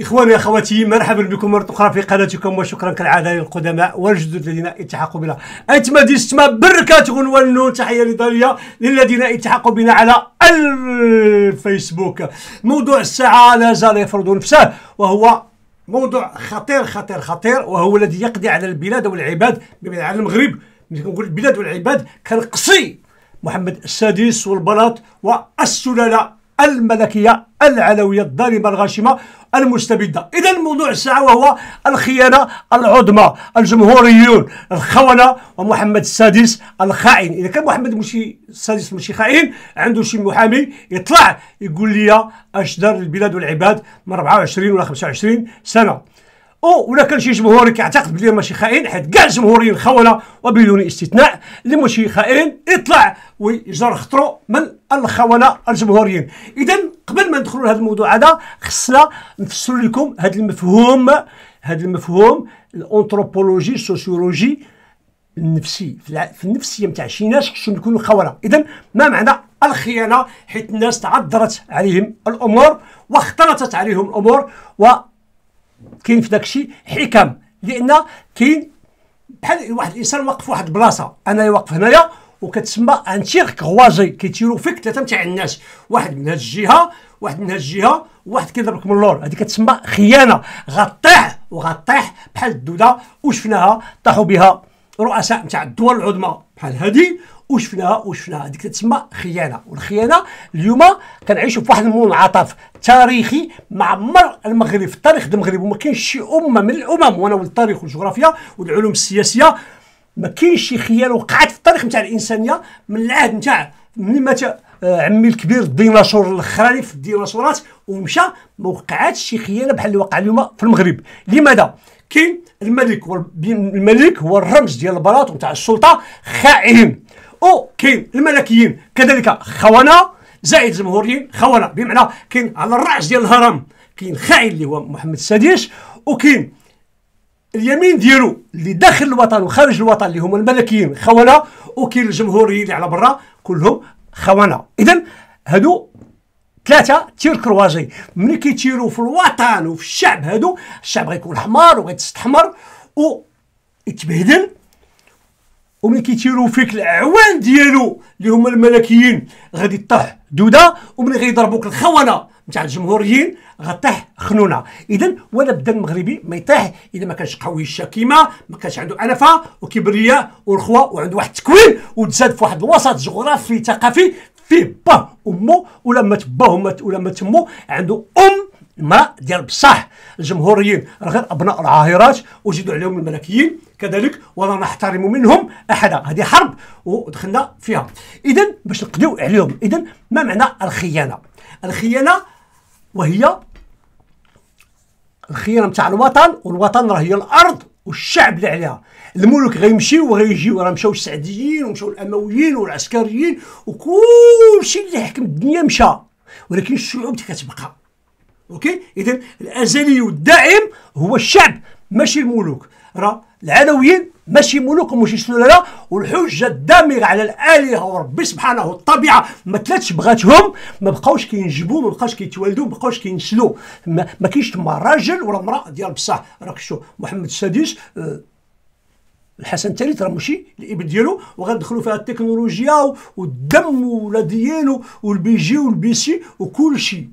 إخواني أخواتي مرحبا بكم مرة أخرى في قناتكم وشكرا كالعادة للقدماء والجدد الذين التحقوا بنا أنتما ديستما بركات غنوانو تحية نضالية للذين التحقوا بنا على الفيسبوك موضوع الساعة لا زال يفرض نفسه وهو موضوع خطير خطير خطير وهو الذي يقضي على البلاد والعباد على المغرب نقول كنقول البلاد والعباد كنقصي محمد السادس والبلاط والسلالة الملكية العلوية الظالمة الغاشمة المستبدة إذا موضوع الساعة وهو الخيانة العظمى الجمهوريون الخونة ومحمد السادس الخائن إذا كان محمد مشي السادس مشي خائن عنده شي محامي يطلع يقول لي أش دار البلاد والعباد من 24 ولا 25 سنة او ولا كان شي جمهور كيعتقد بلي ماشي خائن حيت كاع الجمهوريين خونه وبدون استثناء اللي ماشي خائن يطلع ويجر خطرو من الخونه الجمهوريين اذا قبل ما ندخلوا لهذا الموضوع هذا خصنا نفسر لكم هذا المفهوم هذا المفهوم الانثروبولوجي السوسيولوجي النفسي في النفسيه نتاع شي ناس خصهم يكونوا خونه اذا ما معنى الخيانه حيت الناس تعذرت عليهم الامور واختلطت عليهم الامور و كاين في داك الشيء حكم لان كاين بحال واحد الانسان واقف واحد البلاصه انا واقف هنايا وكتسمى ان تيرك غواجي كيتيروا فيك ثلاثه نتاع الناس واحد من هاد الجهه واحد من هاد الجهه واحد كيضربك من اللور هذه كتسمى خيانه غطيح وغطيح بحال الدوده وشفناها طاحوا بها رؤساء نتاع الدول العظمى بحال هذه وشفناها وشفناها هذيك تسمى خيانه والخيانه اليوم كنعيشوا فواحد المنعطف تاريخي ما عمر المغرب في تاريخ المغرب وما كاينش شي امه من الامم وانا التاريخ والجغرافيا والعلوم السياسيه ما كاينش شي خيانه وقعت في التاريخ نتاع الانسانيه من العهد نتاع من متى آه، عمي الكبير الديناصور الاخراني في الديناصورات ومشى ما وقعاتش شي خيانه بحال اللي وقع اليوم في المغرب لماذا كاين الملك الملك هو الرمز ديال البلاط وتاع السلطه خائن او كاين الملكيين كذلك خونه زائد جمهوريين خونه بمعنى كاين على الراس ديال الهرم كاين خاين اللي هو محمد السادس وكاين اليمين ديالو اللي داخل الوطن وخارج الوطن اللي هما الملكيين خونه وكاين الجمهوريين اللي على برا كلهم خونه اذا هادو ثلاثه تير كرواجي ملي كيتيروا في الوطن وفي الشعب هادو الشعب غيكون حمار وغيتستحمر و يتبهدل وملي كيتيروا فيك العوان ديالو اللي هما الملكيين غادي طيح دوده وملي غيضربوك الخونه نتاع الجمهوريين غطيح خنونه اذا ولا بدا المغربي ما يطيح اذا ما كانش قوي الشكيمه ما كانش عنده انفه وكبرياء ورخوه وعنده واحد التكوين وتزاد في واحد الوسط جغرافي ثقافي فيه باه امه ولا مات باه ولا مات امه عنده ام ما ديال بصح الجمهوريين غير ابناء العاهرات وجدوا عليهم الملكيين كذلك ولا نحترم منهم احدا هذه حرب ودخلنا فيها اذا باش نقضيو عليهم اذا ما معنى الخيانه الخيانه وهي الخيانه نتاع الوطن والوطن راه هي الارض والشعب اللي عليها الملوك غيمشيو وغيجيو راه مشاو السعديين ومشاو الامويين والعسكريين وكلشي اللي حكم الدنيا مشى ولكن الشعوب كتبقى اوكي اذا الازلي والدائم هو الشعب ماشي الملوك راه العلويين ماشي ملوك وماشي سلاله والحجه الدامغه على الالهه وربي سبحانه والطبيعه ما تلاتش بغاتهم ما بقاوش كينجبوا ما بقاوش كيتوالدوا ما بقاوش كينسلوا ما, كاينش تما راجل ولا امراه ديال بصح راك شو محمد السادس آه، الحسن الثالث راه ماشي الابن ديالو وغندخلوا فيها التكنولوجيا والدم ولا ديالو والبيجي والبيسي وكل شيء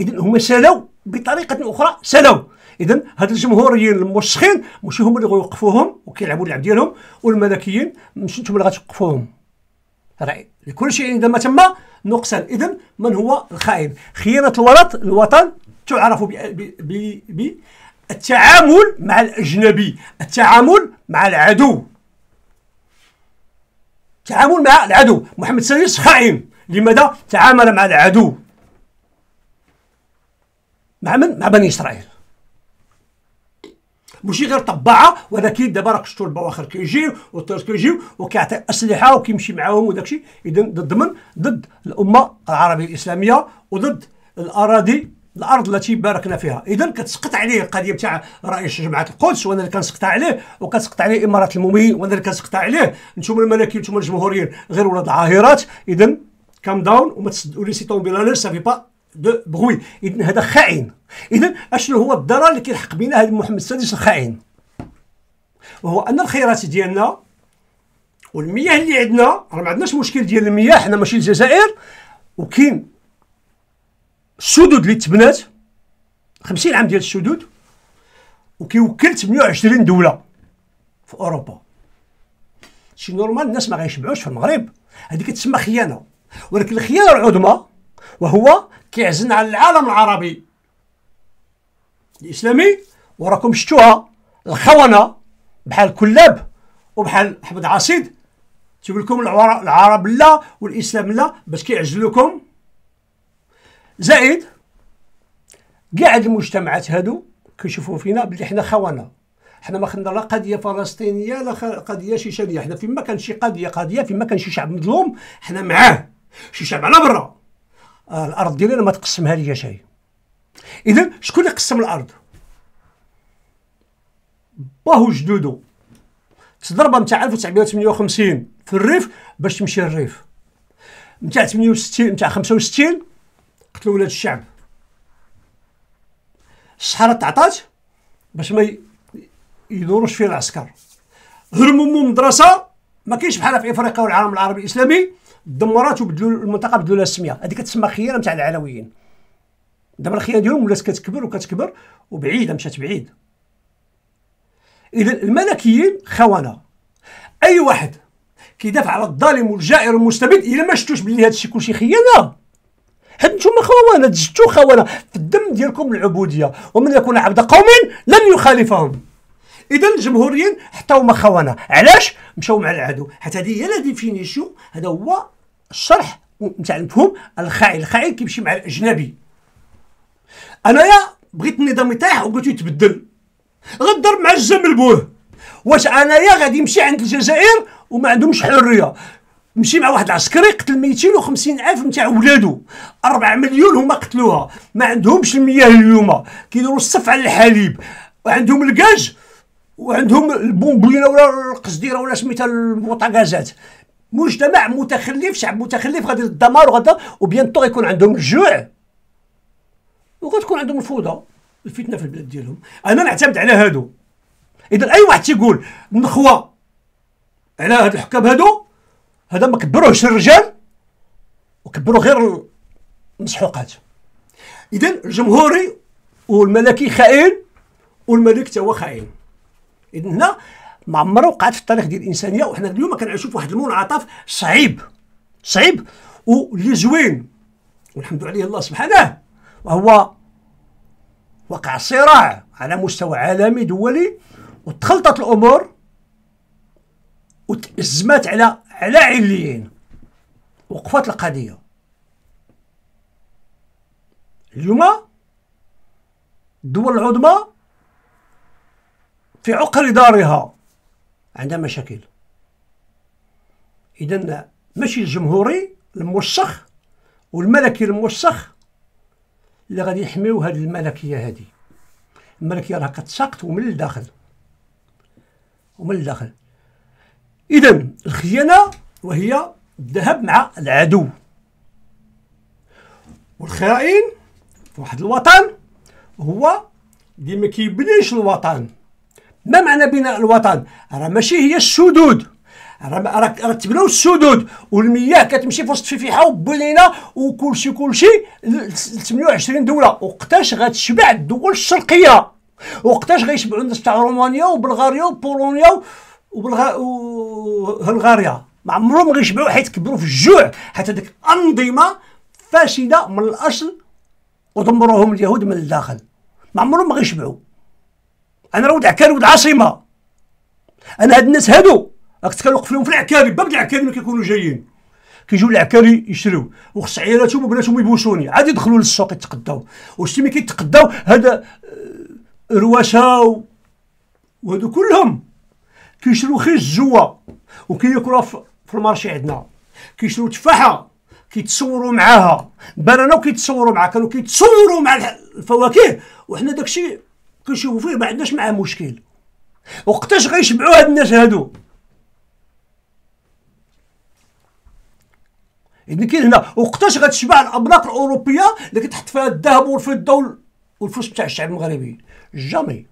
اذا هما سالوا بطريقه اخرى سلو اذا هاد الجمهوريين الموسخين ماشي هما اللي غيوقفوهم وكيلعبوا اللعب ديالهم والملكيين ماشي نتوما اللي غتوقفوهم راه لكل شيء اذا ما تم نقصان اذا من هو الخائن خيانه الوطن الوطن تعرف بالتعامل مع الاجنبي التعامل مع العدو التعامل مع العدو محمد السادس خائن لماذا تعامل مع العدو مع من مع بني اسرائيل ماشي غير طباعه ولكن دابا راك شفتوا البواخر كيجيو والطيور كيجيو وكيعطي اسلحه وكيمشي معاهم وداك الشيء اذا ضد من ضد الامه العربيه الاسلاميه وضد الاراضي الارض التي باركنا فيها اذا كتسقط عليه القضيه تاع رئيس جمعيه القدس وانا اللي كنسقط عليه وكتسقط عليه امارات المؤمنين وانا اللي كنسقط عليه نتوما الملكيين نتوما الجمهوريين غير ولاد العاهرات اذا كام داون وما تسدوا لي سيتون بلا سافي با دو بغوي اذا هذا خائن اذا اشنو هو الضرر اللي كيلحق بنا هذا محمد السادس الخائن وهو ان الخيرات ديالنا والمياه اللي عندنا راه ما عندناش مشكل ديال المياه حنا ماشي الجزائر وكاين السدود اللي تبنات 50 عام ديال السدود وكيوكل 28 دوله في اوروبا شي نورمال الناس ما غيشبعوش في المغرب هذه كتسمى خيانه ولكن الخيانه العظمى وهو كيعزن على العالم العربي الاسلامي وراكم شتوها الخونه بحال كلاب وبحال احمد عصيد تيقول لكم العرب لا والاسلام لا باش كيعجلوكم زائد كاع المجتمعات هادو كيشوفوا فينا بلي حنا خونه حنا ما خدنا لا قضيه فلسطينيه لا قضيه شيشانيه حنا فين ما كان شي قضيه قضيه فين ما كان شي شعب مظلوم حنا معاه شي شعب على برا الارض ديالي انا ما تقسمها ليا شي اذا شكون اللي قسم الارض باهو جدودو تضربه نتاع 1958 في الريف باش تمشي للريف نتاع 68 نتاع 65 قتلوا ولاد الشعب الصحراء تعطات باش ما يدوروش فيها العسكر هرموا من مدرسه ما كاينش بحالها في افريقيا والعالم العربي الاسلامي دمرات وبدلوا المنطقه بدلوا لها السميه هذه كتسمى خيانه نتاع العلويين دابا الخيانه ديالهم ولات كتكبر وكتكبر وبعيده مشات بعيد اذا الملكيين خونه اي واحد كيدافع على الظالم والجائر والمستبد الا ما شفتوش بلي هذا الشيء كلشي خيانه هاد نتوما خوانه دزتو خوانه في الدم ديالكم العبوديه ومن يكون عبد قوم لن يخالفهم اذا الجمهوريين حتى هما خوانه علاش مشاو مع العدو حيت هذه هي لا ديفينيسيون هذا هو الشرح نتاع المفهوم الخاعي الخاعي كيمشي مع الاجنبي انايا بغيت النظام يطيح وقلت يتبدل غدر مع الجمل بوه واش انايا غادي نمشي عند الجزائر وما عندهمش حريه مشي مع واحد العسكري قتل 250 الف نتاع ولادو 4 مليون هما قتلوها ما عندهمش المياه اليوم كيديروا الصف على الحليب وعندهم الكاج وعندهم البومبلينه ولا القصديره ولا سميتها البوطاكازات مجتمع متخلف شعب متخلف غادي للدمار وغدا وبيان طو يكون عندهم الجوع وغتكون عندهم الفوضى الفتنه في البلاد ديالهم انا نعتمد على هادو اذا اي واحد تيقول النخوه على هاد الحكام هادو هذا ما كبروهش الرجال وكبروا غير المسحوقات اذا الجمهوري والملكي خائن والملك تا هو خائن إذن هنا ما عمرها وقعت في التاريخ ديال الانسانيه وحنا اليوم كنعيشوا في واحد المنعطف صعيب صعيب واللي زوين والحمد لله الله سبحانه وهو وقع صراع على مستوى عالمي دولي وتخلطت الامور وتأزمات على على عليين وقفت القضيه اليوم الدول العظمى في عقر دارها عندها مشاكل اذا ماشي الجمهوري الموسخ والملكي الموسخ اللي غادي يحميو هاد الملكيه هادي الملكيه راه كتساقط ومن الداخل ومن الداخل اذا الخيانه وهي الذهب مع العدو والخائن في واحد الوطن هو اللي ما كيبنيش الوطن ما معنى بناء الوطن راه ماشي هي السدود راه راه تبناو السدود والمياه كتمشي في وسط فيفيحه وبولينا وكلشي كلشي 28 دوله وقتاش غتشبع الدول الشرقيه وقتاش غيشبعوا الناس تاع رومانيا وبلغاريا وبولونيا وبلغ... وهلغاريا ما عمرهم غيشبعوا حيت كبروا في الجوع حتى ديك انظمه فاسده من الاصل ودمروهم اليهود من الداخل ما عمرهم غيشبعوا انا راه ولد عكاري ولد عاصمه انا هاد الناس هادو راك تكلق فيهم في العكاري باب العكاري ملي كيكونوا جايين كيجيو العكاري يشريو وخص عيالاتهم وبناتهم يبوسوني عاد يدخلوا للسوق يتقداو وشتي ملي كيتقداو هذا آه، رواشه وهادو كلهم كيشرو خير جوا وكياكلوها في المارشي عندنا كيشرو تفاحه كيتصوروا معاها بانانا وكيتصوروا معاها كانوا كيتصوروا مع الفواكه وحنا داكشي كيشوفوا فيه ما عندناش معاه مشكل وقتاش غيشبعوا هاد الناس هادو اذن كاين هنا وقتاش غتشبع الابناق الاوروبيه اللي كتحط فيها الذهب والفضه والفلوس بتاع الشعب المغربي جامي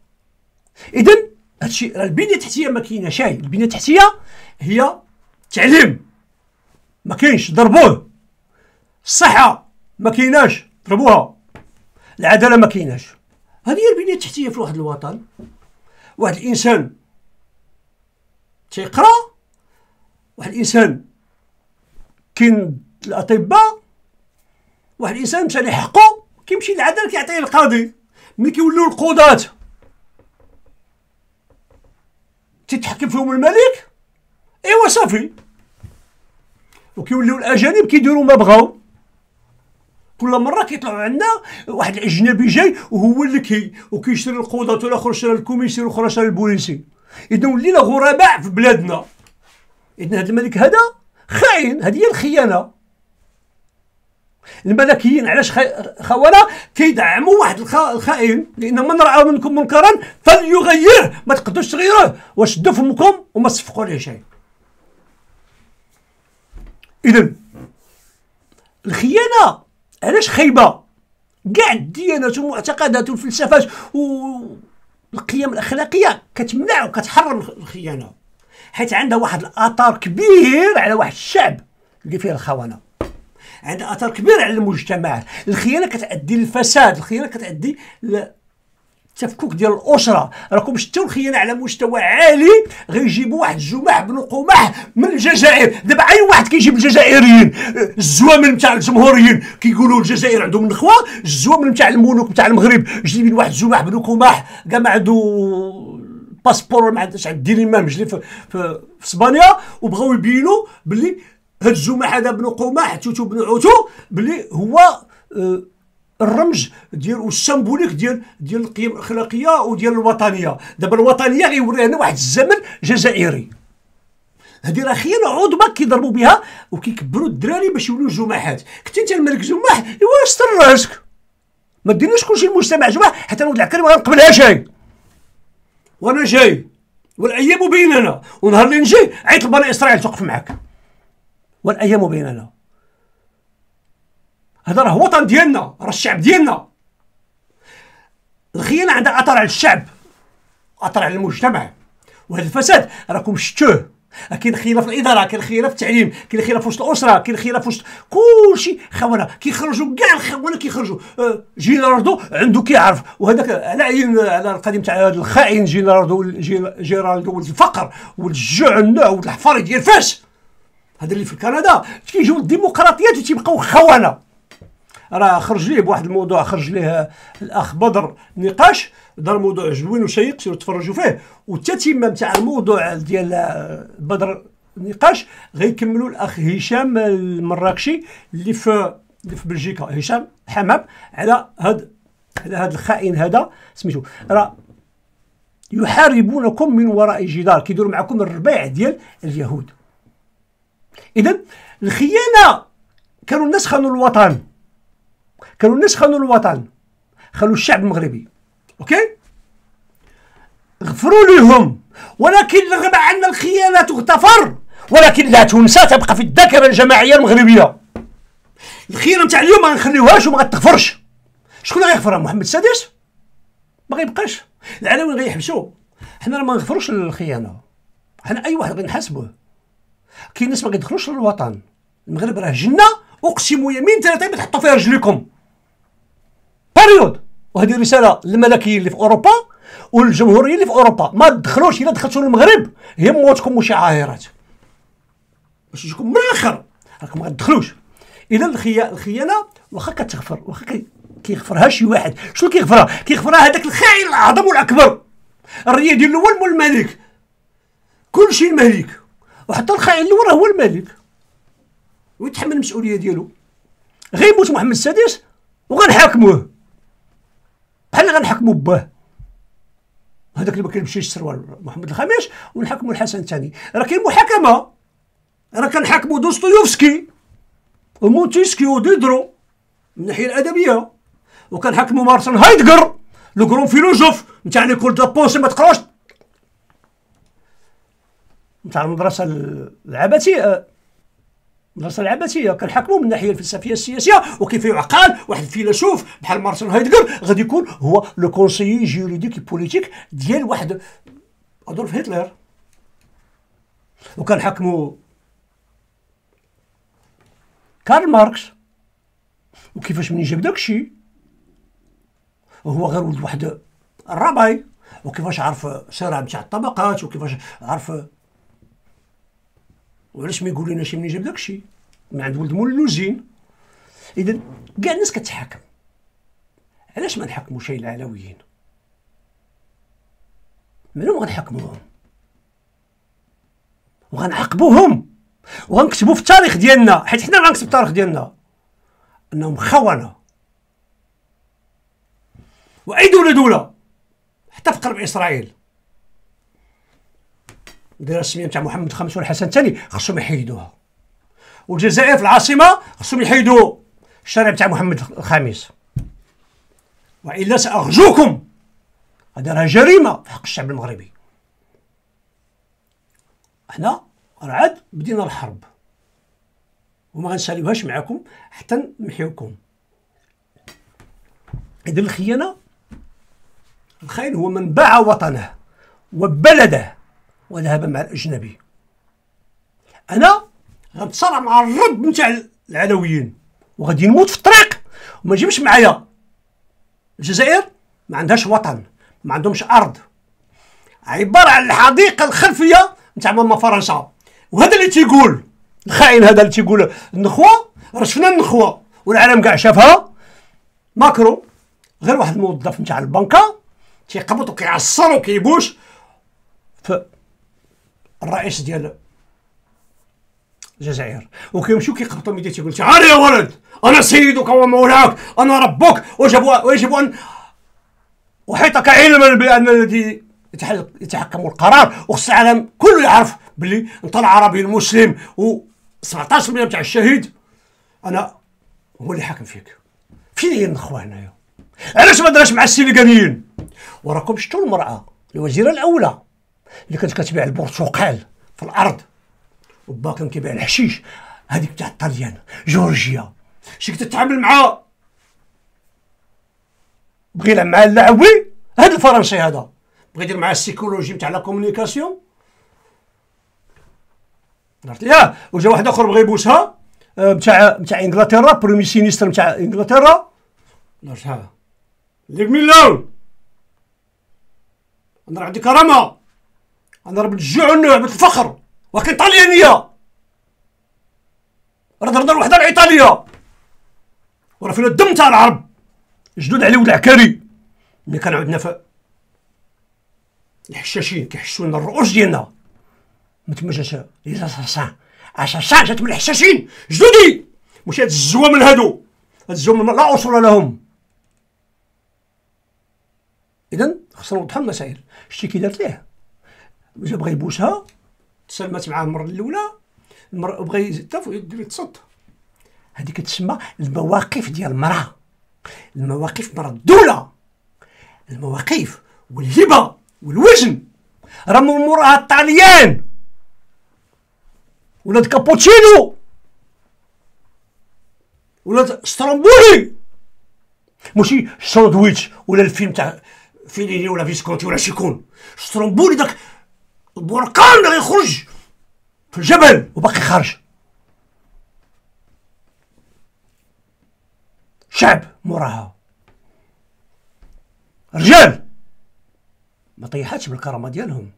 اذا هادشي راه البنيه التحتيه ما كايناش هاي البنيه التحتيه هي التعليم ما كاينش ضربوه الصحه ما كايناش ضربوها العداله ما كايناش هذه هي البنيه التحتيه في واحد الوطن واحد الانسان تيقرا واحد الانسان كاين الاطباء واحد الانسان مشى لحقه كيمشي للعدل كيعطيه القاضي ملي كيوليو القضاة تيتحكم فيهم الملك ايوا صافي وكيوليو الاجانب كيديروا ما بغاو كل مره كيطلعوا عندنا واحد الاجنبي جاي وهو اللي كي وكيشري القضاة والاخر شرى الكوميسير والاخر شرى البوليسي اذا ولينا غرباء في بلادنا اذا هذا الملك هذا خاين هذه هي الخيانه الملكيين علاش خونا كيدعموا واحد الخائن لان من راى منكم منكرا فليغيره ما تقدروش تغيروه وشدوا فمكم وما تصفقوا عليه شيء اذا الخيانه علاش خايبه كاع الديانات ومعتقدات والفلسفات والقيم الاخلاقيه كتمنع وكتحرم الخيانه حيت عندها واحد الاثار كبير على واحد الشعب اللي فيه الخونه عندها اثر كبير على المجتمع الخيانه كتؤدي للفساد الخيانه كتؤدي التفكك ديال الاسره راكم شفتوا الخيانه على مستوى عالي غيجيبوا واحد الجماح بن قماح من الجزائر دابا اي واحد كيجيب الجزائريين الزوامل نتاع الجمهوريين كيقولوا الجزائر عندهم نخوه الزوامل نتاع الملوك نتاع المغرب جايبين واحد الجماح بن قماح كاع ما عنده باسبور ما عندهاش عند الدينار مجلي في, في, في اسبانيا وبغاو يبينوا بلي هاد الجماح هذا بن قماح توتو بن عوتو بلي هو أه الرمز ديال والسمبوليك ديال ديال القيم الاخلاقيه وديال الوطنيه دابا الوطنيه غيوري لنا واحد الزمن جزائري هذه راه خيانه عظمى كيضربوا بها وكيكبروا الدراري باش يوليو جماحات كنت انت الملك جماح ايوا استر راسك ما ديرناش كلشي المجتمع جماح حتى العكري ما غنقبلها شيء وانا جاي والايام بيننا ونهار اللي نجي عيط لبني اسرائيل توقف معاك والايام بيننا هذا راه وطن ديالنا راه الشعب ديالنا الخيانه عندها اثر على الشعب اثر على المجتمع وهذا الفساد راكم شتوه كاين خلاف في الاداره كاين خلاف في التعليم كاين خلاف في وسط الاسره كاين خلاف في وسط كلشي خونه كيخرجوا كاع الخونه كيخرجوا أه، جيراردو عنده كيعرف وهذاك على عين على القديم تاع هذا الخائن جيراردو جيراردو ولد الفقر ولد الجوع النوع ولد الحفاري ديال فاس هذا اللي في كندا كيجيو الديمقراطيات تيبقاو خونه راه خرج ليه بواحد الموضوع خرج ليه الاخ بدر نقاش دار موضوع زوين وشيق سيروا تفرجوا فيه والتتمه نتاع الموضوع ديال بدر نقاش غيكملوا الاخ هشام المراكشي اللي في اللي في بلجيكا هشام حمام على هاد على هاد الخائن هذا سميتو راه يحاربونكم من وراء جدار كيديروا معكم الربيع ديال اليهود اذا الخيانه كانوا الناس خانوا الوطن كانوا الناس خانوا الوطن خلوا الشعب المغربي اوكي غفروا لهم ولكن رغم ان الخيانه تغتفر ولكن لا تنسى تبقى في الذاكره الجماعيه المغربيه الخيانه نتاع اليوم ما نخليوهاش وما غتغفرش شكون غيغفرها محمد السادس ما غيبقاش العلويين غيحبسوا حنا ما نغفروش الخيانه حنا اي واحد غنحاسبوه كاين ناس ما كيدخلوش للوطن المغرب راه جنه اقسم يمين ثلاثه تحطوا فيها رجليكم بريود وهذه رساله للملكيين اللي في اوروبا والجمهوريين اللي في اوروبا ما تدخلوش الا دخلتوا للمغرب يموتكم مش مشعاهرات باش تجيكم من الاخر راكم ما تدخلوش الا الخيانه واخا كتغفر واخا كيغفرها شي واحد شنو كيغفرها كيغفرها هذاك الخاين الاعظم والاكبر الريادي الاول هو الملك كلشي الملك وحتى الخاين الاول هو الملك ويتحمل المسؤوليه ديالو غيموت محمد السادس وغنحاكموه بحال اللي غنحكموا باه هذاك اللي ما كيمشيش سروال محمد الخامس ونحكموا الحسن الثاني راه كاين محاكمه راه كنحاكموا دوستويفسكي ومونتيسكيو وديدرو من الناحيه الادبيه وكنحاكموا مارسن هايدغر لو كرون فيلوزوف نتاع ليكول دو بونسي ما تقراوش نتاع المدرسه العبثيه مدرسه العباسيه كنحكموا من الناحيه الفلسفيه السياسيه وكيف يعقل واحد الفيلسوف بحال مارتن هايدغر غادي يكون هو لو كونسيي جيوليديك بوليتيك ديال واحد ادولف هتلر وكنحكموا كارل ماركس وكيفاش منين جاب داكشي وهو غير ولد واحد الرباي وكيفاش عرف صراع تاع الطبقات وكيفاش عرف وعلاش ما يقول لنا شي من جاب داكشي من عند ولد مول اللوزين اذا كاع الناس كتحاكم علاش ما نحكموش العلويين منو غنحكموهم وغنعاقبوهم وغنكتبوا في التاريخ ديالنا حيت حنا غنكتب التاريخ ديالنا انهم خونه واي دوله دوله حتى في قلب اسرائيل الدائره السميه نتاع محمد الخامس والحسن الثاني خصهم يحيدوها والجزائر في العاصمه خصهم يحيدوا الشارع نتاع محمد الخامس والا سارجوكم هذا راه جريمه في حق الشعب المغربي احنا رعد بدينا الحرب وما غنساليوهاش معاكم حتى نمحيوكم اذا الخيانه الخائن هو من باع وطنه وبلده وذهب مع الأجنبي أنا غنتصارع مع الرب نتاع العلويين وغادي نموت في الطريق وما نجيبش معايا الجزائر ما عندهاش وطن ما عندهمش أرض عبارة عن الحديقة الخلفية نتاع ماما فرنسا وهذا اللي تيقول الخاين هذا اللي تيقول النخوة شفنا النخوة والعالم كاع شافها ماكرو غير واحد الموظف نتاع البنكة تيقبط وكيعصر وكيبوش ف الرئيس ديال الجزائر وكيمشيو كيقبطوا ميديا تيقول تعال يا ولد انا سيدك ومولاك انا ربك ويجب ويجب ان احيطك علما بان الذي يتحكم القرار وخص العالم كله يعرف بلي انت العربي المسلم و 17% تاع الشهيد انا هو اللي حاكم فيك فين هي النخوه إيه هنايا علاش ما دراش مع السنغاليين وراكم شفتوا المراه الوزيره الاولى اللي كانت كتبيع البرتقال في الارض وبا كان كيبيع الحشيش هذيك تاع الطليان جورجيا شي كنت تتعامل معاه بغي يلعب مع اللاعوي هذا الفرنسي هذا بغي يدير مع السيكولوجي تاع لا كومونيكاسيون عرفت ياه وجا واحد اخر بغى يبوسها آه، تاع تاع انجلترا برومي سينيستر تاع انجلترا ليف مي ميلون انا عندي كرامه انا راه بالجوع والنوع بالفقر ولكن طليانيه راه درنا الوحده الايطاليه وراه فينا الدم تاع العرب جدود علي والعكاري ملي كان عندنا ف الحشاشين كيحشوا لنا الرؤوس ديالنا ما جاش لي زاساسان اساسان جات من الحشاشين جدودي مش هاد الزوا من هادو هاد الزوا من لا اصول لهم اذا خصنا نوضحوا المسائل شتي كي دارت ليه جا بغا يبوشها تسلمت معاه المره الاولى المره بغا يزتها يدير يتصد هذه كتسمى المواقف ديال المراه المواقف مرة الدولة المواقف والهبة والوزن راه من موراها الطاليان ولاد كابوتشينو ولاد سترامبولي ماشي ساندويتش ولا الفيلم تاع فيليني ولا فيسكونتي ولا شيكون سترامبولي داك اللي غيخرج في الجبل وباقي خارج شعب موراها رجال ما طيحاتش بالكرامه ديالهم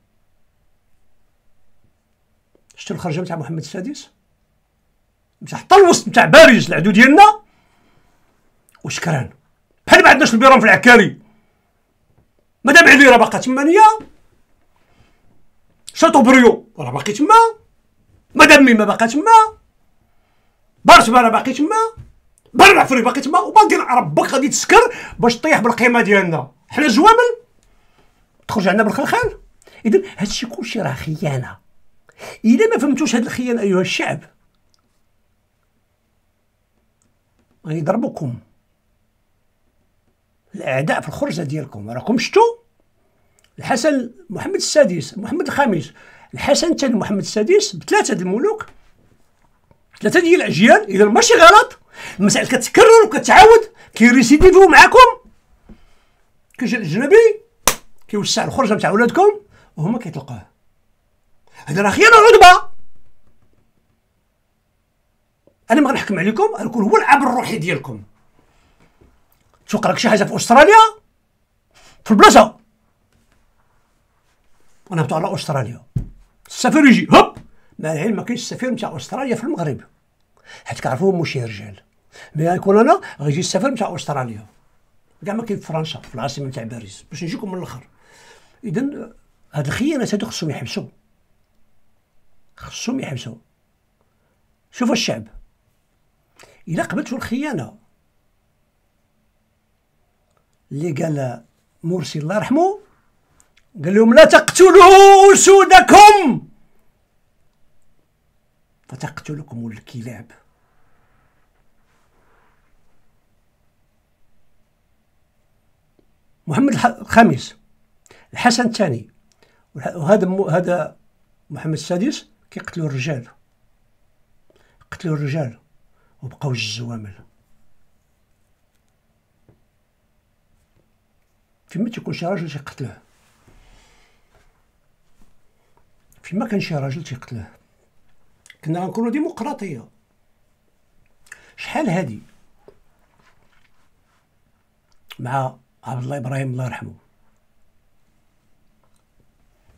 شتو الخرجه نتاع محمد السادس مشى حتى الوسط نتاع باريس العدو ديالنا وشكران بحال ما عندناش البيران في العكاري مادام علي راه باقا تمانيه بريو راه باقي تما مدام ما باقا تما برشبه راه باقي تما بر العفري باقي تما وباقي ربك غادي تسكر باش طيح بالقيمه ديالنا حنا جوامل تخرج عنا بالخلخال اذا هادشي كلشي راه خيانه الا ما فهمتوش هاد الخيانه ايها الشعب غيضربكم الاعداء في الخرجه ديالكم راكم شتو الحسن محمد السادس محمد الخامس الحسن الثاني محمد السادس بثلاثه الملوك ثلاثه ديال الاجيال اذا ماشي غلط المسائل كتكرر وكتعاود كيريسيديفو معاكم كيجي الاجنبي كيوسع الخرجه نتاع ولادكم وهما كيطلقوه هذا راه خيانه عذبة انا ما غنحكم عليكم غنكون هو العبر الروحي ديالكم تقرا شي حاجه في استراليا في البلاصه ونهبطوا على استراليا السفير يجي هوب مع العلم ما كاينش السفير نتاع استراليا في المغرب حيت كيعرفوهم ماشي رجال مي غيكون انا غيجي السفير نتاع استراليا كاع ما كاين في فرنسا في العاصمه نتاع باريس باش نجيكم من الاخر اذا هاد الخيانات هادو خصهم يحبسوا خصهم يحبسوا شوف الشعب الا قبلتوا الخيانه اللي قال مرسي الله يرحمه قال لهم لا تقتلوا أسودكم فتقتلكم الكلاب محمد الخامس الحسن الثاني وهذا هذا محمد السادس كيقتلوا الرجال قتلوا الرجال وبقاو الزوامل فيما تيكون شي راجل تيقتلوه ما كان شي راجل تيقتله كنا غنكونوا ديمقراطيه شحال هادي مع عبد الله ابراهيم الله يرحمه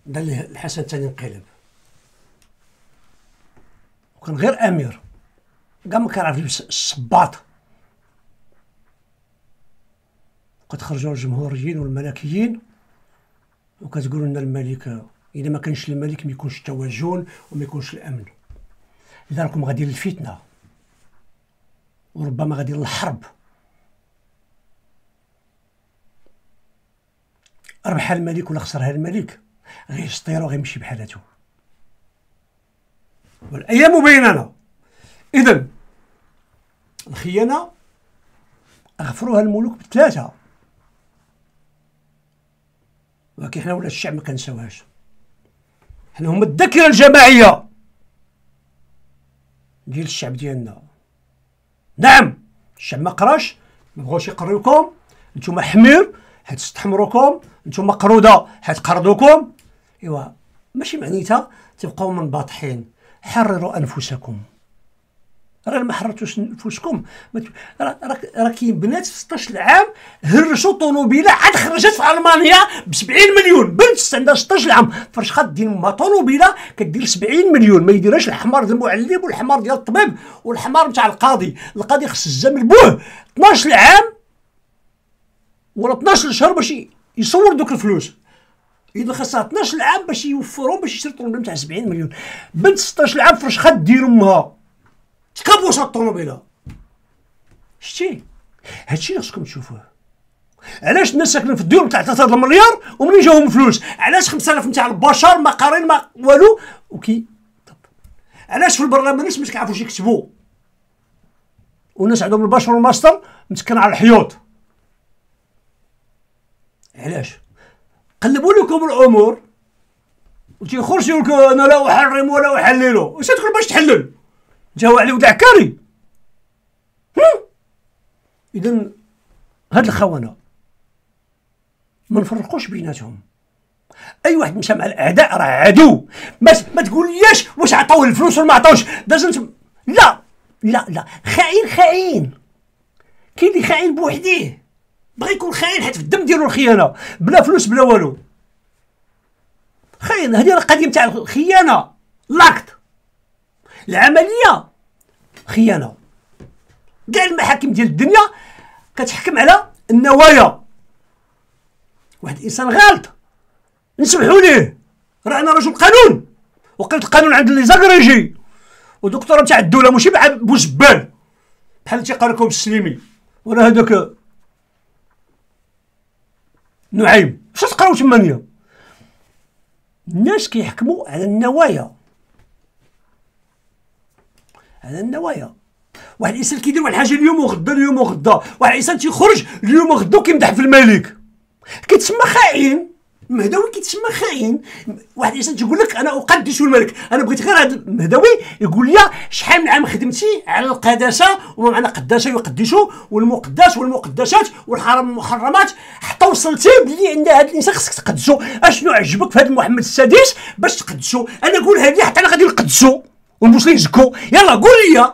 دار الحسن الثاني انقلب وكان غير امير كاع ما كيعرف يلبس الصباط وكتخرجو الجمهوريين والملكيين وكتقولوا لنا الملك اذا ما كانش الملك ما يكونش التوازن وما يكونش الامن اذا راكم غادي للفتنه وربما غادي للحرب ربح الملك ولا خسرها الملك غيسطير وغيمشي بحالته والايام بيننا اذا الخيانه غفروها الملوك بثلاثه ولكن حنا ولا الشعب ما كنساوهاش حنا هما الذاكره الجماعيه ديال الشعب ديالنا نعم الشعب ما قراش ما بغاوش يقريوكم نتوما حمير حيت استحمروكم نتوما قروده حيت قرضوكم ايوا ماشي معنيتها تبقاو منباطحين حرروا انفسكم راه ما حررتوش نفوسكم راه كاين بنات في 16 عام هرشوا طوموبيله عاد خرجت في المانيا ب 70 مليون بنت عندها 16 عام فرشخات دين ما طوموبيله كدير 70 مليون ما يديرهاش الحمار ديال المعلم والحمار ديال الطبيب والحمار نتاع القاضي القاضي خص الزام بوه 12 عام ولا 12 شهر باش يصور دوك الفلوس اذا خاصها 12 عام باش يوفروا باش يشري طوموبيله نتاع 70 مليون بنت 16 عام فرشخات دير امها تكبوش الطوموبيله شتي هادشي اللي خصكم تشوفوه علاش الناس ساكنين في الديون تاع 3 مليار ومنين جاهم فلوس علاش 5000 نتاع البشر ما قارين ما والو وكي طب علاش في البرلمان الناس ما كيعرفوش يكتبوا والناس عندهم البشر والماستر مسكن على الحيوط علاش قلبوا لكم الامور وتيخرج يقول انا لا احرم ولا احلله واش تدخل باش تحلل جاو عليه وداع كاري اذا هاد الخونه ما نفرقوش بيناتهم اي واحد مشى مع الاعداء راه عدو ما ما تقولياش واش عطاوه الفلوس ولا ما عطاوش لازم لا لا لا خاين خاين كاين اللي خاين بوحديه بغى يكون خاين حيت في الدم ديالو الخيانه بلا فلوس بلا والو خاين هذه القضيه تاع الخيانه لاكت العمليه خيانه كاع المحاكم ديال الدنيا كتحكم على النوايا واحد الانسان غالط نسمحوا ليه راه انا رجل قانون وقلت قانون عند لي زاكريجي ودكتور تاع الدوله ماشي مع بوشبال بحال تيقرا لكم السليمي ولا هذاك نعيم شنو تقراو تمانيه الناس كيحكموا على النوايا هذا النوايا واحد الانسان كيدير واحد الحاجه اليوم وغدا اليوم وغدا واحد الانسان تيخرج اليوم وغدا وكيمدح في الملك كيتسمى خائن المهدوي كيتسمى خائن واحد الانسان تيقول لك انا اقدس الملك انا بغيت غير هذا المهدوي يقول لي شحال من عام خدمتي على القداسه وما معنى قداسه يقدسوا والمقدس والمقدسات والحرام المحرمات حتى وصلتي بلي ان هذا الانسان خصك تقدسه اشنو عجبك في هذا محمد السادس باش تقدسه انا نقول هذه حتى انا غادي نقدسه والمش يزكو يلا قول لي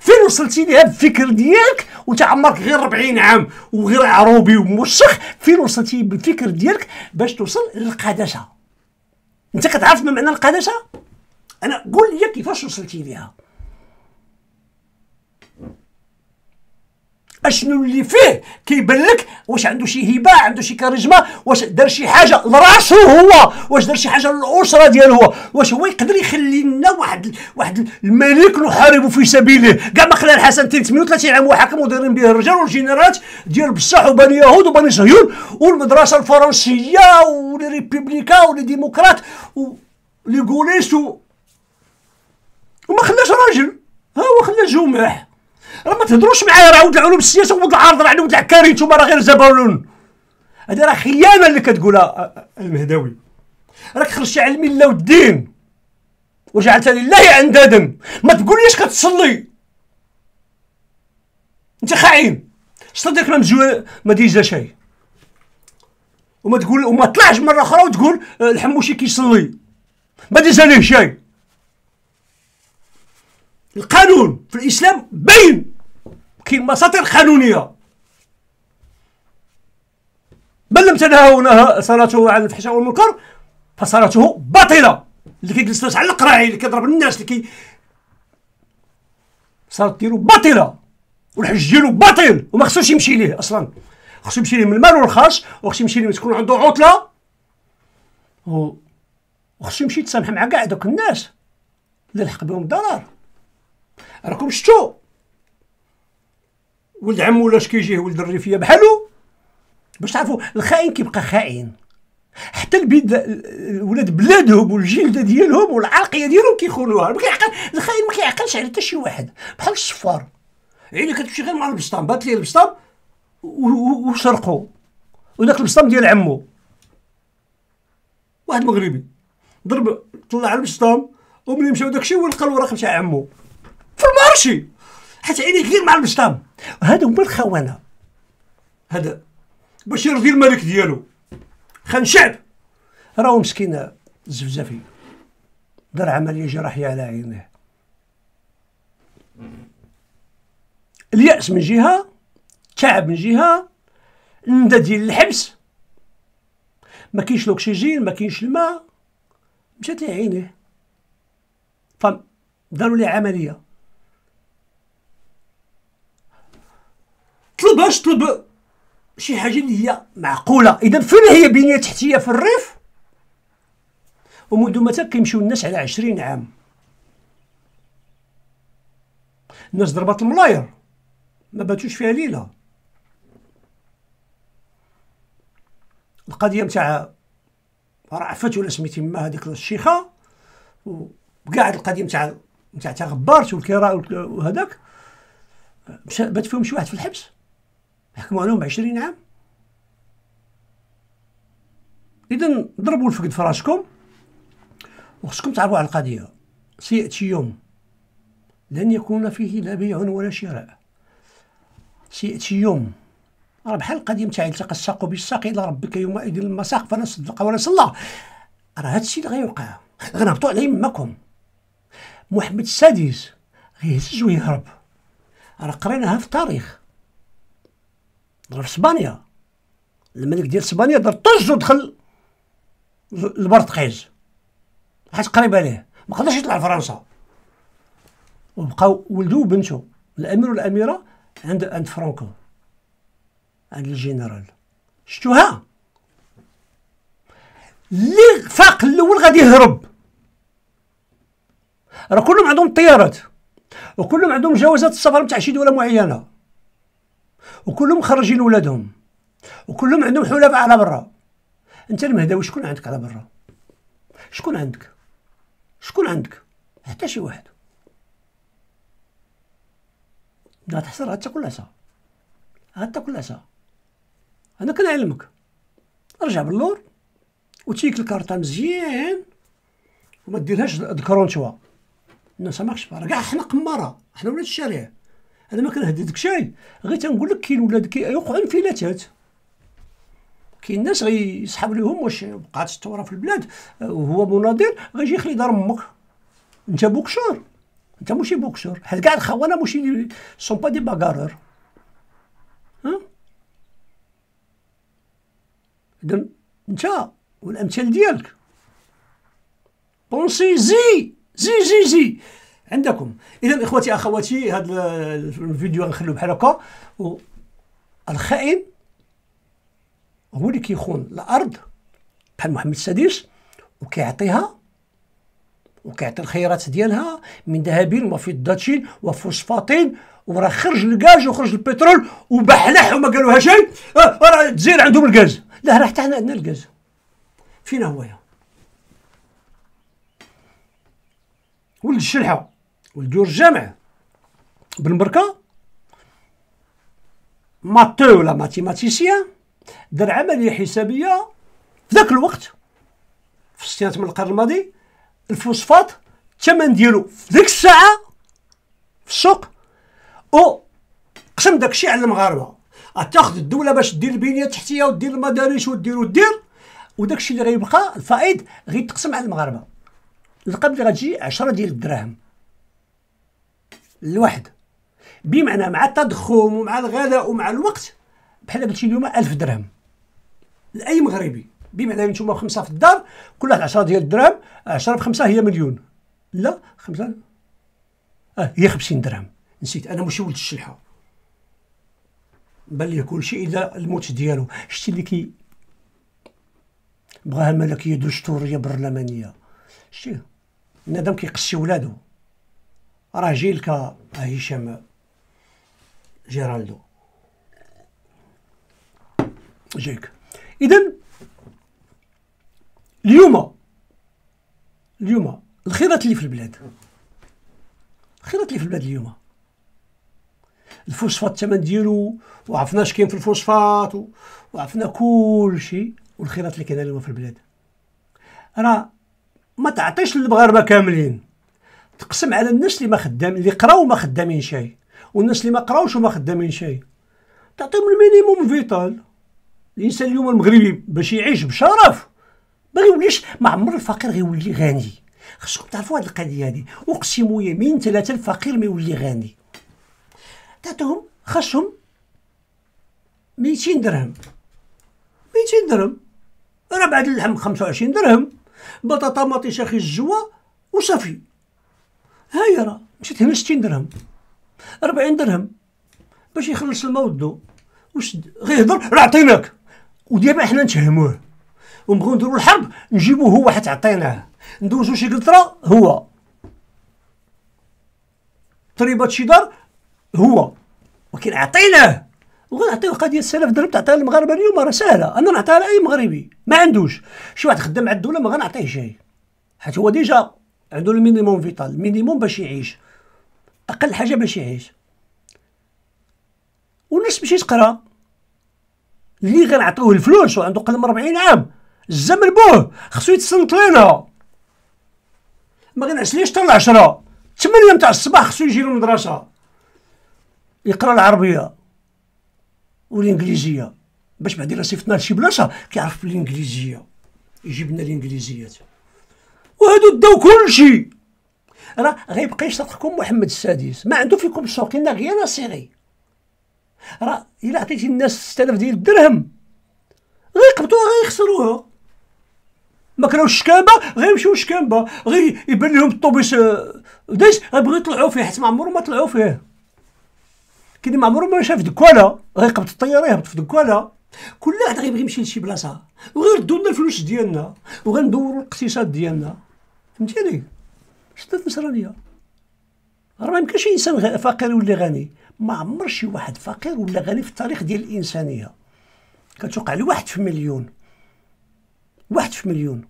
فين وصلتي لهذا الفكر ديالك وانت عمرك غير 40 عام وغير عروبي وموسخ فين وصلتي بالفكر ديالك باش توصل للقداسه انت كتعرف ما معنى القداسه انا قول لي كيفاش وصلتي ليها اشنو اللي فيه كيبان لك واش عنده شي هبه عنده شي كاريزما واش دار شي حاجه لراسو هو واش دار شي حاجه للاسره ديالو هو واش هو يقدر يخلي لنا واحد واحد الملك نحارب في سبيله كاع ما خلى الحسن 38 عام وحاكم ودايرين به الرجال والجنرالات ديال بصح وبني يهود وبني صهيون والمدرسه الفرنسيه ولي ريبوبليكا ولي ديموكرات ولي وما خلاش راجل ها هو خلى جماح راه ما تهضروش معايا راه ولد العلوم السياسه وعاود العرض راه عاود العكاري نتوما راه غير زبالون هذه راه خيانه اللي كتقولها آه، آه، المهداوي راك خرجتي على المله والدين وجعلت لله اندادا ما تقوليش كتصلي انت خاين صدق ما ما ديجا شيء وما تقول وما طلعش مره اخرى وتقول آه، الحموشي كيصلي ما ديجا ليه شيء القانون في الاسلام بين كاين مساطر قانونيه من لم تنهون صلاته عن الفحشاء والمنكر فصلاته باطله اللي كيجلس على القراعي اللي كيضرب الناس اللي كي صارت ديالو باطله والحج ديالو باطل وما خصوش يمشي ليه اصلا خصو يمشي ليه من المال والخاص وخصو يمشي ليه تكون عنده عطله وخصو يمشي يتسامح مع كاع دوك الناس اللي لحق بهم الضرر راكم شفتوا ولد عمو ولا كيجيه ولد الريفيه بحالو باش تعرفوا الخائن كيبقى خائن حتى البيد ولاد بلادهم والجلده ديالهم والعرقيه ديالهم كيخونوها ما كيعقل الخاين ما كيعقلش على حتى شي واحد بحال الصفار يعني إيه، كتمشي غير مع البسطام بات ليه البسطام وسرقو وداك البسطام ديال عمو واحد مغربي ضرب طلع البسطام وملي مشاو داكشي ولقى الوراق تاع عمو في المارشي حيت عينيه غير مع البسطام هذا هما الخونه هذا باش يرضي الملك ديالو خان شعب راهو مسكين الزفزافي دار عمليه جراحيه على عينيه الياس من جهه تعب من جهه الندى ديال الحبس ما كاينش الاكسجين ما كاينش الماء مشات لعينيه عينيه فداروا ليه عمليه طلب اش طلب شي حاجه اللي هي معقوله اذا فين هي بنيه تحتيه في الريف ومنذ متى كيمشيو الناس على 20 عام الناس ضربات الملاير ما باتوش فيها ليله القضيه نتاع رعفت ولا سميتي ما هذيك الشيخه وكاع القضيه نتاع نتاع تاع غبارت والكراء وهذاك بات فيهم شي واحد في الحبس يحكموا عليهم بعشرين عام اذا ضربوا الفقد في راسكم وخصكم تعرفوا على القضيه سياتي يوم لن يكون فيه لا بيع ولا شراء سياتي يوم راه بحال القضيه نتاع التقى الساق بالساق الى ربك يومئذ المساق فلا صدق ولا صلى راه هذا الشيء اللي غيوقع غنهبطوا على يماكم محمد السادس غيهزج ويهرب راه قريناها في التاريخ ضرب اسبانيا الملك ديال اسبانيا ضرب طج ودخل البرتقيز حيت قريب عليه ما قدرش يطلع لفرنسا وبقاو ولدو وبنتو الامير والاميره عند عند فرانكو عند الجنرال شتوها اللي فاق الاول غادي يهرب راه كلهم عندهم الطيارات وكلهم عندهم جوازات السفر تاع شي دوله معينه وكلهم خرجين ولادهم وكلهم عندهم حلفاء على برا انت المهداوي شكون عندك على برا شكون عندك شكون عندك حتى شي واحد لا كل عشاء حتى كل عشاء انا كنعلمك رجع باللور وتيك الكارطه مزيان وما ديرهاش ذكرونتوا الناس ما كاع حنا قماره حنا ولاد الشارع انا ما كنهددك شي غير تنقول لك كاين ولاد كيوقعوا انفلاتات كاين الناس غيسحب لهم واش بقات الثوره في البلاد وهو مناضل غيجي يخلي دار امك انت بوكسور انت ماشي بوكسور حيت كاع الخونه ماشي سون با دي باغارور ها اذا انت والامثال ديالك بونسي زي زي زي زي عندكم اذا اخوتي اخواتي هذا الفيديو غنخلو بحال هكا الخائن هو اللي كيخون الارض بحال محمد السادس وكيعطيها وكيعطي الخيرات ديالها من ذهب وفضة وفوسفات وراه خرج الغاز وخرج البترول وبحلح وما قالوها شيء آه، آه، راه الجزائر عندهم الغاز لا راه حتى حنا عندنا الغاز فينا هو يا ولد الشلحه ولدور الجامع بالمركه ماتو ولا ماتيماتيسيان دار عمليه حسابيه في ذاك الوقت في الستينات من القرن الماضي الفوسفات الثمن ديالو في ديك الساعه في السوق او قسم داكشي على المغاربه تاخذ الدوله باش دير البنيه التحتيه ودير المدارس ودير ودير وداكشي اللي غيبقى الفائض غيتقسم على المغاربه القبض غتجي 10 ديال الدراهم الواحد بمعنى مع التضخم ومع الغلاء ومع الوقت بحال قلتي اليوم 1000 درهم لاي مغربي بمعنى نتوما خمسه في الدار كل واحد 10 ديال الدرهم 10 في خمسه هي مليون لا خمسه اه هي 50 درهم نسيت انا ماشي ولد الشلحه بان ليه كلشي الا الموت ديالو شتي اللي كي بغاها ملكيه دستوريه برلمانيه شتي بنادم كيقشي ولادو راه جيلك هشام جيرالدو جايك اذا اليوم اليوم الخيرات اللي في البلاد الخيرات اللي في البلاد اليوم الفوسفات الثمن ديالو وعرفنا اش كاين في الفوسفات وعرفنا كل شيء والخيرات اللي كاينه اليوم في البلاد راه ما تعطيش للمغاربه كاملين تقسم على الناس اللي ما خدام اللي قراو ما خدامين شيء والناس اللي ما قراوش وما خدامين شيء تعطيهم المينيموم فيتال الانسان اليوم المغربي باش يعيش بشرف ما يوليش ما عمر الفقير غيولي غني خصكم تعرفوا هذه القضيه هذه اقسم يمين ثلاثه الفقير ما يولي غني تعطيهم خصهم 200 درهم 200 درهم ربعة اللحم 25 درهم بطاطا مطيشه خي الجوا وصافي ها راه مشيت هنا 60 درهم 40 درهم باش يخلص المودو واش غير يهضر راه عطيناك ودابا حنا نتهموه ونبغيو نديرو الحرب نجيبوه هو حيت عطيناه ندوزو شي قلطره هو تريبات شي دار هو ولكن عطيناه وغنعطيو قضيه السلف درهم تعطيها للمغاربه اليوم راه سهله انا نعطيها لاي مغربي ما عندوش شي واحد خدام مع الدوله ما غنعطيه شيء حيت هو ديجا عنده المينيموم فيتال مينيموم باش يعيش اقل حاجه باش يعيش والناس ماشي تقرا اللي غنعطيوه الفلوس وعنده قلم 40 عام الزمن بوه خصو يتسنط لينا ما غنعسليش حتى العشرة 8 نتاع الصباح خصو يجي للمدرسة يقرا العربية والإنجليزية باش بعدين صيفطنا لشي بلاصة كيعرف الإنجليزية يجيبنا الإنجليزيات وهادو داو كلشي راه غيبقى يشطحكم محمد السادس ما عنده فيكم الشوقينا غير سيري راه الا عطيتي الناس 6000 ديال الدرهم غيقبطوها غيخسروها ما كراوش شكامبه غيمشيو شكامبه غير يبان لهم الطوبيس آه، داز غيبغيو يطلعوا فيه حيت ما عمرهم ما طلعوا فيه كاين ما عمرهم ما شاف دكولا غيقبط الطياره يهبط في دكولا كل واحد غيبغي يمشي لشي بلاصه وغير لنا الفلوس ديالنا وغندوروا الاقتصاد ديالنا فهمتيني شدت النصرانيه راه ما يمكنش انسان فقير ولا غني ما عمر شي واحد فقير ولا غني في التاريخ ديال الانسانيه كتوقع لواحد في مليون واحد في مليون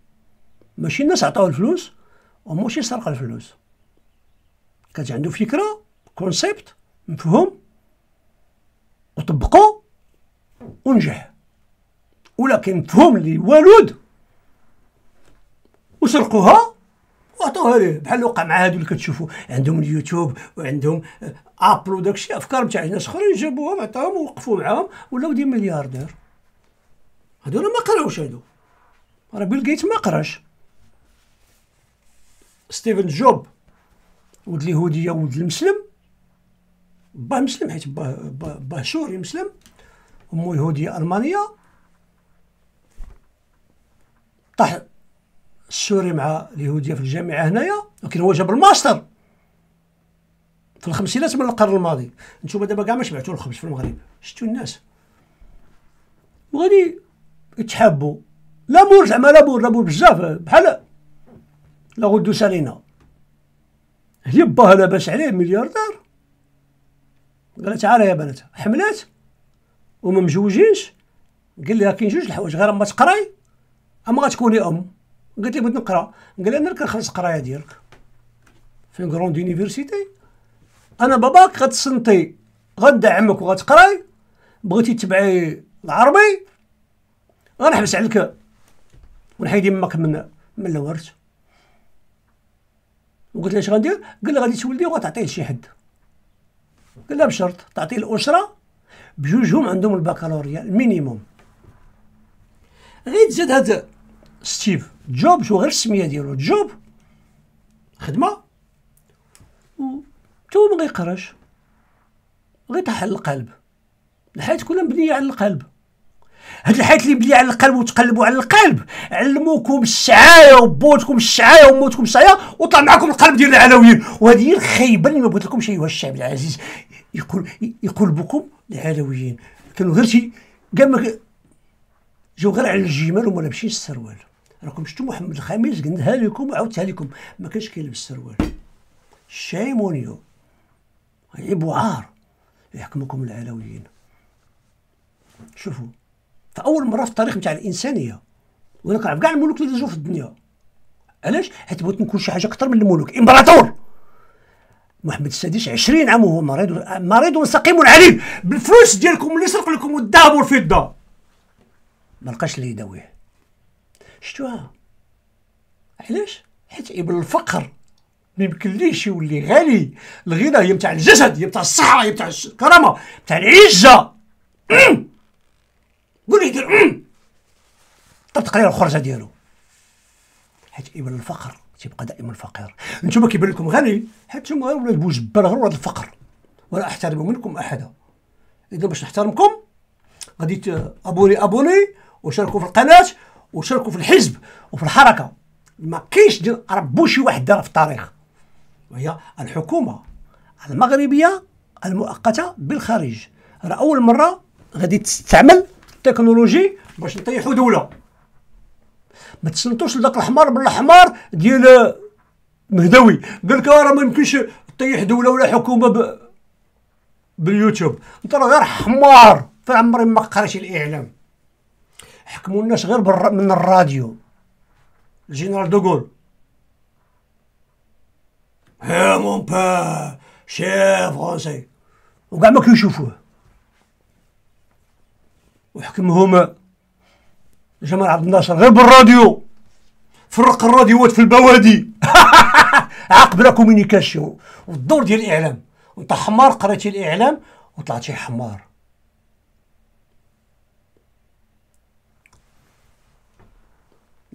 ماشي الناس عطاوه الفلوس وماشي سرق الفلوس كانت عنده فكره كونسيبت مفهوم وطبقو ونجح ولكن مفهوم اللي والود وسرقوها وعطوها ليه بحال وقع مع هادو اللي كتشوفوا عندهم اليوتيوب وعندهم ابل آه، وداكشي افكار نتاع ناس اخرين جابوهم عطاهم ووقفوا معاهم ولاو دي ملياردير هادو راه ما قراوش هادو راه بيل جيت ما قراش ستيفن جوب ولد اليهوديه ولد المسلم باه مسلم حيت باه باه سوري مسلم امو يهوديه المانيه طاح السوري مع اليهوديه في الجامعه هنايا ولكن هو جاب الماستر في الخمسينات من القرن الماضي انتم دابا كاع ما شبعتوا الخبز في المغرب شفتوا الناس وغادي يتحابوا مور زعما لا مور بزاف بحال لا غدو سالينا هي باها لاباس عليه ملياردير قال تعالى يا بنات حملات وما مجوجينش قال لها كاين جوج الحوايج غير اما تقراي اما غتكوني ام قلت لي بغيت نقرا قال انا كنخلص القرايه ديالك في كروند يونيفرسيتي انا باباك غتصنتي غندعمك وغتقراي بغيتي تبعي العربي غنحبس عليك ونحيد يمك من من الورث وقلت له اش غندير قال لي غادي تولدي وغتعطيه لشي حد قال لها بشرط تعطيه الاسره بجوجهم عندهم البكالوريا المينيموم غير تزاد هذا ستيف جوب شو غير السميه ديالو جوب خدمه تو ما غيقراش غير طاح على القلب الحياه كلها مبنيه على القلب هاد الحياه اللي مبنيه على القلب وتقلبوا على القلب علموكم الشعايه وبوتكم الشعايه وموتكم الشعايه وطلع معكم القلب ديال العلويين وهذه هي الخيبه اللي ما بغيت لكمش ايها الشعب العزيز يقول يقلبكم العلويين كانوا غير شي كاع ما جاو غير على الجمال وما لابسينش السروال راكم شفتوا محمد الخميس قلناها لكم وعاودتها لكم ما كانش كيلبس سروال الشاي عيب وعار يحكمكم العلويين شوفوا فاول مره في التاريخ نتاع الانسانيه ولا كنعرف كاع الملوك اللي دازو في الدنيا علاش حيت بغيت نكون شي حاجه اكثر من الملوك امبراطور محمد السادس 20 عام وهو مريض مريض سقيم عليل بالفلوس ديالكم اللي سرق لكم الذهب والفضه ما لقاش اللي يداويه شتوها علاش حيت ابن الفقر ما يمكنليش يولي غالي الغنى هي نتاع الجسد هي نتاع الصحه هي نتاع الكرامه نتاع العزه قول لي دير طب تقرير الخرجه ديالو حيت ابن الفقر تيبقى دائما فقير انتم كيبان لكم غني حيت انتم غير ولاد بوجبال غير ولاد الفقر ولا احترم منكم احدا اذا باش نحترمكم غادي ابوني ابوني وشاركوا في القناه وشاركوا في الحزب وفي الحركه ما كاينش ربو شي واحد دار في التاريخ وهي الحكومه المغربيه المؤقته بالخارج راه اول مره غادي تستعمل التكنولوجي باش نطيحوا دوله ما تسنتوش لذاك الحمار بالاحمر ديال مهدوي قال لك راه ما يمكنش طيح دوله ولا حكومه ب... باليوتيوب انت راه غير حمار في عمري ما قريتش الاعلام حكموا لناش غير من الراديو الجنرال دوغول يا مون با شيف فرونسي وكاع ما كيشوفوه وحكمهم جمال عبد الناصر غير بالراديو فرق الراديوات في البوادي عقب لا كومينيكاسيون والدور ديال الاعلام وانت حمار قريتي الاعلام وطلعتي حمار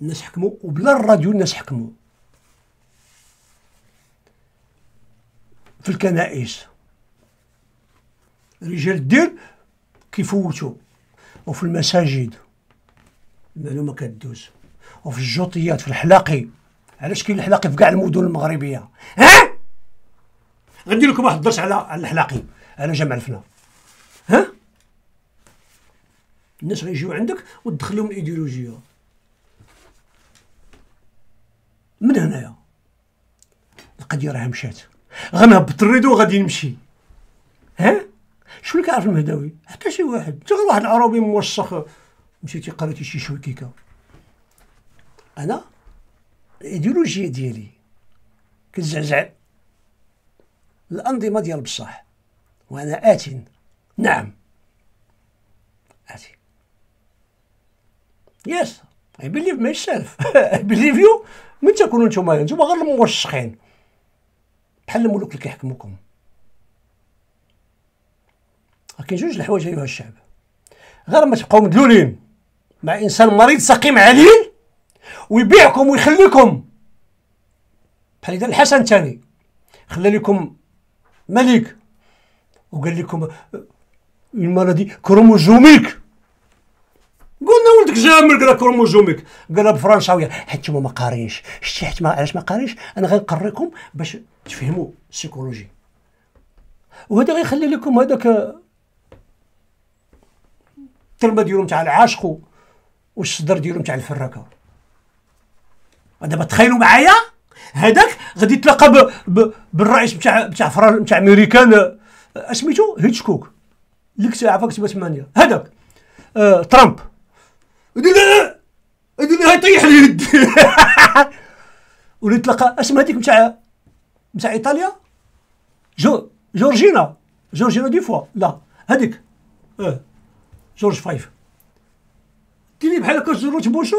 الناس حكموا وبلا الراديو الناس حكموا في الكنائس رجال الدين كيفوتوا وفي المساجد المعلومه كدوز وفي الجوطيات في الحلاقي علاش كاين الحلاقي في كاع المدن المغربيه ها غندير لكم واحد الدرس على الحلاقي على جامع الفنا ها الناس غيجيو عندك وتدخل لهم الايديولوجيه من هنايا القضيه راها مشات غنهبط الريدو غادي نمشي ها شكون اللي كيعرف المهداوي حتى شي واحد انت غير واحد العروبي موسخ مشيتي قريتي شي شويكيكه انا الايديولوجيه ديالي كتزعزع الانظمه ديال بصح وانا ات نعم ات يس اي بليف ماي سيلف اي بليف يو من تكونوا نتوما نتوما غير المرشحين بحال الملوك اللي كيحكموكم كاين جوج الحوايج ايها الشعب غير ما تبقاو مدلولين مع انسان مريض سقيم عليل ويبيعكم ويخليكم بحال اذا الحسن الثاني خلى لكم ملك وقال لكم المرضي كروموزوميك قلنا ولدك جامل قرا كروموزوميك قال بفرنساويه حيت ما قاريينش شتي حيت علاش ما قاريينش انا غنقريكم باش تفهموا السيكولوجي وهذا غيخلي لكم هذاك التربه ديالو تاع العاشق والصدر ديالو تاع الفراكه دابا تخيلوا معايا هذاك غادي يتلاقى بالرئيس نتاع نتاع فرنسا نتاع امريكان آه، اسميتو هيتشكوك اللي كتب عفاك 8 هذاك آه ترامب يطيح اليد وليت تلقى اسم هذيك نتاع نتاع ايطاليا جو جورجينا جورجينا دي فوا لا هذيك اه جورج فايف تيلي بحال هكا جروت بوشو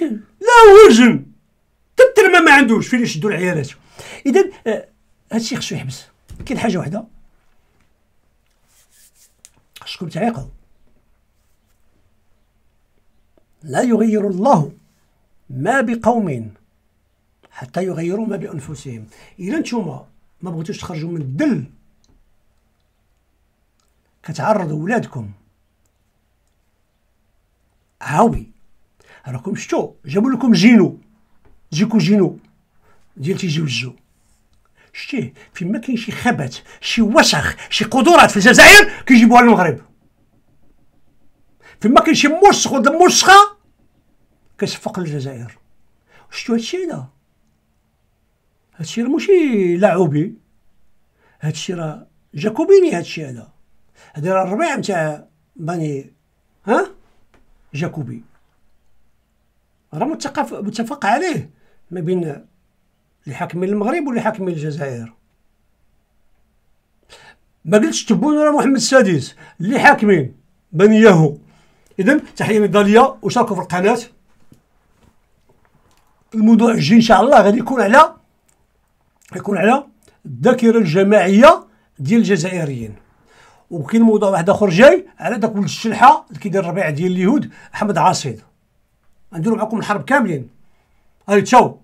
لا وجن تترمى ما عندوش فين يشدوا العيالات اذا اه، هادشي خصو يحبس كاين حاجه وحده خصكم تعيقوا لا يغير الله ما بقوم حتى يغيروا ما بانفسهم الا نتوما ما بغيتوش تخرجوا من الدل كتعرضوا ولادكم عاوي راكم شتو جابوا لكم جينو جيكو جينو ديال تيجي وجو شتيه فين ما كاين شي خبات شي وسخ شي قدرات في الجزائر كيجيبوها للمغرب فيما كاين شي موسخ ولا موسخه كيصفق للجزائر شتو هادشي هذا هادشي راه ماشي لاعوبي هادشي راه جاكوبيني هادشي هذا هذا راه الربيع نتاع بني ها جاكوبي راه متفق متفق عليه ما بين اللي حاكمين المغرب واللي حاكمين الجزائر ما قلتش تبون راه محمد السادس اللي حاكمين بني يهو اذا تحيه ميداليه وشاركوا في القناه الموضوع الجاي ان شاء الله غادي يكون على يكون على الذاكره الجماعيه ديال الجزائريين وكاين موضوع واحد اخر جاي على داك ولد الشلحه اللي كيدير الربيع ديال اليهود احمد عاصيد غنديرو معكم الحرب كاملين هاي تشاو